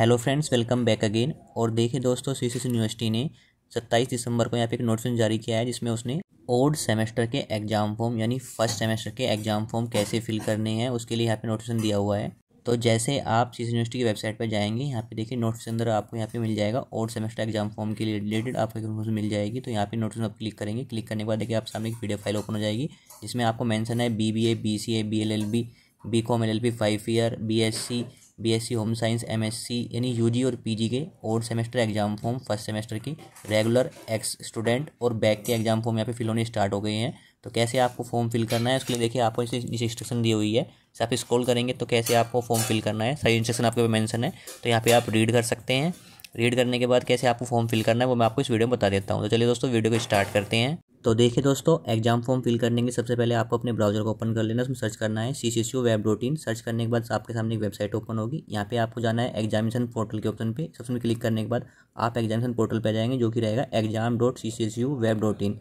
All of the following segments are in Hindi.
hello friends welcome back again और देखिए दोस्तों सी यूनिवर्सिटी ने 27 दिसंबर को यहाँ पे एक नोटिस जारी किया है जिसमें उसने ओल्ड सेमेस्टर के एग्जाम फॉर्म यानी फर्स्ट सेमेस्टर के एग्जाम फॉर्म कैसे फिल करने हैं उसके लिए यहाँ पे नोटिस दिया हुआ है तो जैसे आप सी यूनिवर्सिटी की वेबसाइट पर जाएंगे यहाँ पे देखिए नोटिस अंदर आपको यहाँ पे मिल जाएगा और सेमेस्टर एग्जाम फॉर्म के लिए रिलेटेड आपको इन्फॉर्मेशन मिल जाएगी तो यहाँ पे नोटिस आप क्लिक करेंगे क्लिक करने के बाद देखिए आप सामने एक पी फाइल ओपन हो जाएगी जिसमें आपको मैंसन है B B A B C A B L L B B com L L B five year B S C BSc home science MSc यानी यूजी और पीजी के और semester exam form first semester की रेगुलर एक्स स्टूडेंट और बैक के एग्जाम फॉर्म यहाँ पे फिल होने स्टार्ट हो गए हैं तो कैसे आपको फॉर्म फिल करना है उसके लिए देखिए आपको नीचे इंस्ट्रक्शन दी हुई है जैसे आप स्कॉल करेंगे तो कैसे आपको फॉर्म फिल करना है सारी इंस्ट्रक्शन आपके पे मैंसन है तो यहाँ पर आप रीड कर सकते हैं रीड करने के बाद कैसे आपको फॉर्म फिल करना है वो मैं आपको इस वीडियो में बता देता हूँ तो चलिए दोस्तों वीडियो को स्टार्ट करते हैं तो देखिए दोस्तों एग्जाम फॉर्म फिल करने के सबसे पहले आपको अपने ब्राउजर को ओपन कर लेना उसमें सर्च करना है C C C web dot in search करने के बाद आपके सामने एक वेबसाइट ओपन होगी यहाँ पे आपको जाना है एग्जामिनेशन पोर्टल के ऑप्शन पे सबसे में क्लिक करने के बाद आप एग्जामिनेशन पोर्टल पर जाएंगे जो कि रहेगा exam dot C C C web dot in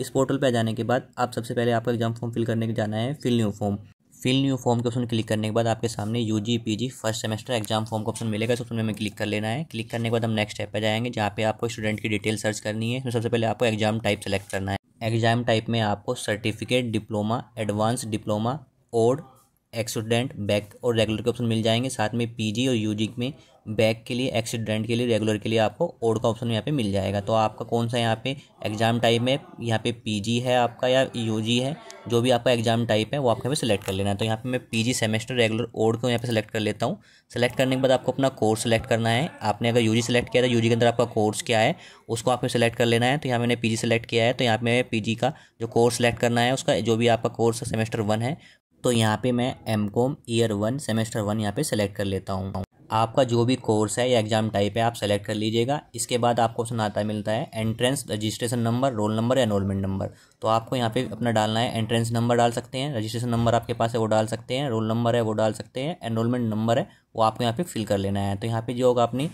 इस पोर्टल पर जाने के बाद आप सबसे पहले आपको एग्जाम फॉर्म फिल करने के जाना है fill new form fill new form के ऑप्शन क्लिक करने के बाद आपके सामने U G P G first semester exam form का ऑप्शन मिलेगा इस ऑप्शन में हमें क्लिक कर लेना है क्लिक करने के बाद हम नेक्स्ट स्टेप पर जाएंगे जहाँ पे आपको स्टूडेंट की डिटेल सर्च करनी है सबसे पहले आपको एग्जाम टाइप सेलेक्ट करना है एग्जाम टाइप में आपको सर्टिफिकेट डिप्लोमा एडवांस डिप्लोमा ओड एक्सीडेंट बैक और रेगुलर के ऑप्शन मिल जाएंगे साथ में पीजी और यूजी में बैक के लिए एक्सीडेंट के लिए रेगुलर के लिए आपको ओड का ऑप्शन यहाँ पे मिल जाएगा तो आपका कौन सा यहाँ पे एग्ज़ाम टाइप है यहाँ पे पीजी है आपका या यूजी है जो भी आपका एग्ज़ाम टाइप है वो आपको यहाँ पे सिलेक्ट कर लेना है तो यहाँ पे मैं पीजी सेमेस्टर रेगुलर ओड को यहाँ पे सिलेक्ट कर लेता हूँ सेलेक्ट करने के बाद आपको अपना कोर्स सेलेक्ट करना है आपने अगर यू सेलेक्ट किया था यू तो के अंदर आपका कोर्स क्या है उसको आपको सेलेक्ट कर लेना है तो यहाँ मैंने पी सेलेक्ट किया है तो यहाँ पे पी का जो कोर्स सेलेक्ट करना है उसका जो भी आपका कोर्स सेमेस्टर वन है तो यहाँ पे मैं M com year one semester one यहाँ पे सेलेक्ट कर लेता हूँ आपका जो भी कोर्स है या एग्ज़ाम टाइप है आप सेलेक्ट कर लीजिएगा इसके बाद आपको ऑप्शन आता मिलता है entrance registration number roll number या एनरोलमेंट नंबर तो आपको यहाँ पे अपना डालना है एंट्रेंस नंबर डाल सकते हैं रजिस्ट्रेशन नंबर आपके पास है वो डाल सकते हैं रोल नंबर है वो डाल सकते हैं एनरोलमेंट नंबर है वो आपको यहाँ पे फिल कर लेना है तो यहाँ पे जो होगा अपनी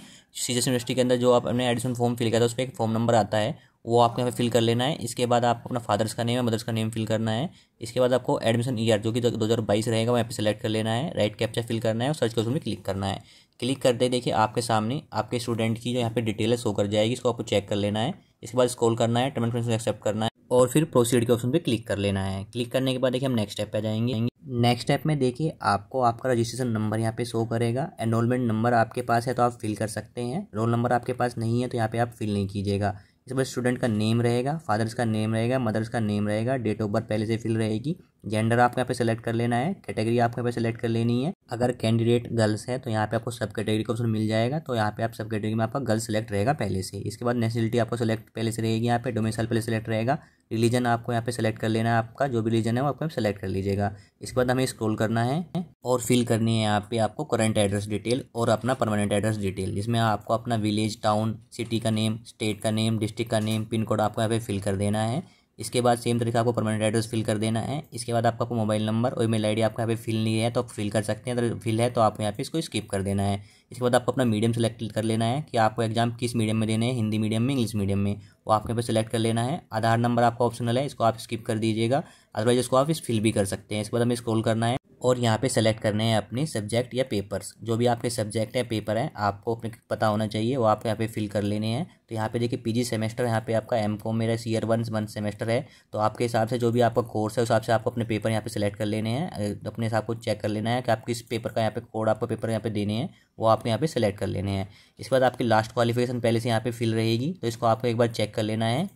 सी यूनिवर्सिटी के अंदर जो आपने एडिशन फॉर्म फिल किया था उस पर एक फॉर्म नंबर आता है वो आपको यहाँ पे फिल कर लेना है इसके बाद आपको अपना फादर्स का नेम है मदर्स का नेम फिल करना है इसके बाद आपको एडमिशन ईयर जो कि दो हज़ार बाईस रहेगा वहाँ पे सेलेक्ट कर लेना है राइट कैप्चा फिल करना है और सर्च के उसमें क्लिक करना है क्लिक करते ही देखिए आपके सामने आपके स्टूडेंट की जो यहाँ पे डिटेल है शो कर जाएगी इसको आपको चेक कर लेना है इसके बाद स्कॉल करना है टर्म एंड एक्सेप्ट करना है और फिर प्रोसीड के ऑप्शन पे क्लिक कर लेना है क्लिक करने के बाद देखिए हम नेक्स्ट स्टेप पे जाएंगे नेक्स्ट स्टेप में देखिए आपको आपका रजिस्ट्रेशन नंबर यहाँ पे शो करेगा एनरोलमेंट नंबर आपके पास है तो आप फिल कर सकते हैं रोल नंबर आपके पास नहीं है तो यहाँ पे आप फिल नहीं कीजिएगा इस बार स्टूडेंट का नेम रहेगा फादर्स का नेम रहेगा मदर्स का नेम रहेगा डेट ऑफ बर्थ पहले से फिल रहेगी जेंडर आपके यहाँ पे सेलेक्ट कर लेना है कैटेगरी आपके यहाँ पे सेलेक्ट कर लेनी है अगर कैंडिडेट गर्ल्स है तो यहाँ पे आपको सब कैटेगरी का ऑप्शन मिल जाएगा तो यहाँ पे आप सब कैटेगरी में आपका गर्ल्स सेलेक्ट रहेगा पहले से इसके बाद नेशनलिटी आपको सेलेक्ट पहले से रहेगी यहाँ पे डोमिसाइल पहले सेलेक्ट रहेगा रिलीजन आपको यहाँ पे सेलेक्ट कर लेना है आपका जो भी रिलीजन है वो आपको सेलेक्ट कर लीजिएगा इसके बाद हमें स्क्रोल करना है और फिल करनी है यहाँ पे आपको करंट एड्रेस डिटेल और अपना परमानेंट एड्रेस डिटेल जिसमें आपको अपना विलेज टाउन सिटी का नेम स्टेट का नेम डिस्ट्रिक्ट का नेम पिन कोड आपको यहाँ पे फिल कर देना है इसके बाद सेम से आपको परमानेंट एड्रेस फिल कर देना है इसके बाद आपका मोबाइल नंबर और ईमेल आई आपका यहाँ पे फिल नहीं है तो आप फिल कर सकते हैं अगर फिल है तो आप यहाँ पे इसको स्किप कर देना है इसके बाद आपको अपना मीडियम सेलेक्ट कर लेना है कि आपको एग्जाम किस मीडियम में देने हैं हिंदी मीडियम में इंग्लिश मीडियम में वो आपके यहाँ पर सेलेक्ट कर लेना है आधार नंबर आपका ऑप्शनल है इसको आप स्किप कर दीजिएगा अदरवाइज इसको आप इस फिल भी कर सकते हैं इसके बाद हमें स्क्रॉल करना है और यहाँ पे सेलेक्ट करने हैं अपने सब्जेक्ट या पेपर्स जो भी आपके सब्जेक्ट है पेपर है आपको अपने पता होना चाहिए वो आप यहाँ पे फिल कर लेने हैं तो यहाँ पे देखिए पीजी सेमेस्टर यहाँ पे आपका एम कॉम मेरा ईयर वन वन सेमेस्टर है तो आपके हिसाब से जो भी आपका कोर्स है उस हिसाब से आपको अपने पेपर यहाँ पे सेलेक्ट कर लेने हैं अपने हिसाब को चेक कर लेना है कि आप किस पेपर का यहाँ पे कोड आपको पेपर यहाँ पे देने हैं वो आपको यहाँ पे सेलेक्ट कर लेने हैं इसके बाद आपकी लास्ट क्वालिफिकेशन पहले से यहाँ पे फिल रहेगी तो इसको आपको एक बार चेक कर लेना है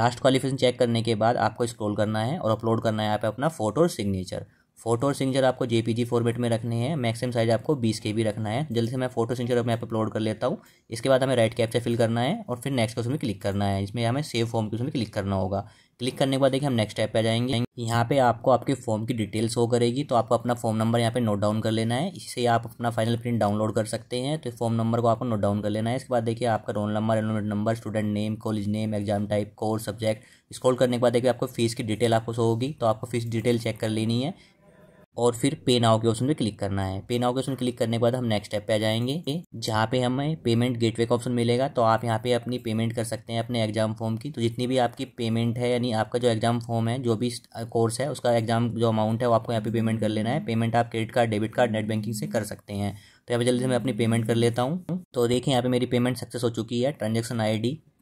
लास्ट क्वालिफिकेशन चेक करने के बाद आपको स्क्रॉल करना है और अपलोड करना है यहाँ पे अपना फोटो और सिग्नेचर फोटो और सिग्नेचर आपको जेपीजी फॉर्मेट में रखने हैं मैक्सिमम साइज आपको बीस के भी रखना है जल्दी से मैं फोटो सिग्नेचर अपने आप अपलोड कर लेता हूँ इसके बाद हमें राइट कैप्चर फिल करना है और फिर नेक्स्ट क्वेश्चन उसमें क्लिक करना है इसमें हमें सेव फॉर्म के उसमें क्लिक करना होगा क्लिक करने के बाद देखिए हम नेक्स्ट टाइप पे आ जाएंगे यहाँ पे आपको आपके फॉर्म की डिटेल्स हो करेगी तो आपको अपना फॉर्म नंबर यहाँ पे नोट डाउन कर लेना है इससे आप अपना फाइनल प्रिंट डाउनलोड कर सकते हैं तो फॉर्म नंबर को आपको नोट डाउन कर लेना है इसके बाद देखिए आपका roll number enrolment number student name college name exam type course subject scroll करने के बाद देखिए आपको फीस की डिटेल आपको शो होगी तो आपको फीस डिटेल चेक कर लेनी है और फिर पे नाव के ऑप्शन पे क्लिक करना है पे नाव के ऑप्शन क्लिक करने के बाद हम नेक्स्ट स्टेप पे आ जाएंगे जहाँ पे हमें पेमेंट गेटवे का ऑप्शन मिलेगा तो आप यहाँ पे अपनी पेमेंट कर सकते हैं अपने एग्जाम फॉर्म की तो जितनी भी आपकी पेमेंट है यानी आपका जो एग्जाम फॉर्म है जो भी कोर्स है उसका एग्जाम जो अमाउंट है वो आपको यहाँ पे पेमेंट कर लेना है पेमेंट आप credit card debit card net banking से कर सकते हैं तो यहाँ पे जल्दी से मैं अपनी पेमेंट कर लेता हूँ तो देखिए यहाँ पे मेरी पेमेंट सक्सेस हो चुकी है ट्रांजेक्शन आई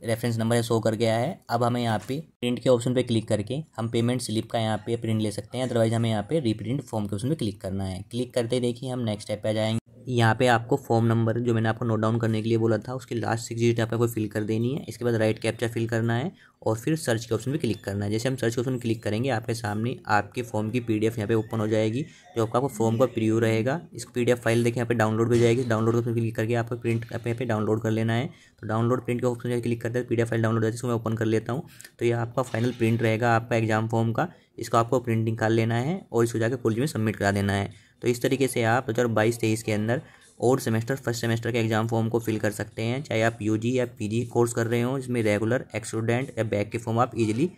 रेफरेंस नंबर है शो कर गया है अब हमें यहाँ पे प्रिंट के ऑप्शन पे क्लिक करके हम पेमेंट स्लिप का यहाँ पे प्रिंट ले सकते हैं अदरवाइज हमें यहाँ पे रीप्रिंट फॉर्म के ऑप्शन पे क्लिक करना है क्लिक करते देखिए हम नेक्स्ट स्टेप पे आ जाएंगे यहाँ पे आपको फॉर्म नंबर जो मैंने आपको नोट डाउन करने के लिए बोला था उसकी लास्ट सिक्स डिजिट आपको फिल कर देनी है इसके बाद राइट कैप्चा फिल करना है और फिर सर्च के ऑप्शन पे क्लिक करना है जैसे हम सर्च ऑप्शन क्लिक करेंगे आपके सामने आपके फॉर्म की पी डी एफ यहाँ पे ओपन हो जाएगी जो आपका फॉर्म का प्रीव्यू रहेगा इस पी डी एफ फाइल देखिए यहाँ पे डाउनलोड हो जाएगी डाउनलोड ऑप्शन क्लिक करके आपको प्रिंट आप यहाँ पे डाउनलोड कर लेना है तो डाउनलोड प्रिंट के ऑप्शन क्लिक करते हैं P D F file download होती है उसको मैं ओपन कर लेता हूँ तो ये आपका फाइनल प्रिंट रहेगा आपका एग्जाम फॉर्म का इसको आपको प्रिंट निकाल लेना है और इसको जाकर कॉलेज में सबमिट करा देना है तो इस तरीके से आप दो हज़ार बाईस तेईस के अंदर और सेमेस्टर फर्स्ट सेमेस्टर के एग्ज़ाम फॉर्म को फिल कर सकते हैं चाहे आप यू या पी कोर्स कर रहे हो जिसमें रेगुलर एक्सटूडेंट या बैक के फॉर्म आप इजीली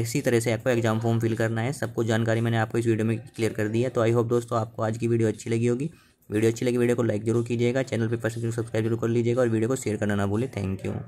इसी तरह से आपको एग्जाम फॉर्म फिल करना है सबको जानकारी मैंने आपको इस वीडियो में क्लियर कर दी है तो आई होप दोस्तों आपको आज की वीडियो अच्छी लगी होगी वीडियो अच्छी लगी वीडियो को लाइक जरूर कीजिएगा चैनल पर फर्स्ट सब्सक्राइब जरूर कर लीजिएगा और वीडियो को शेयर करना ना भूलें थैंक यू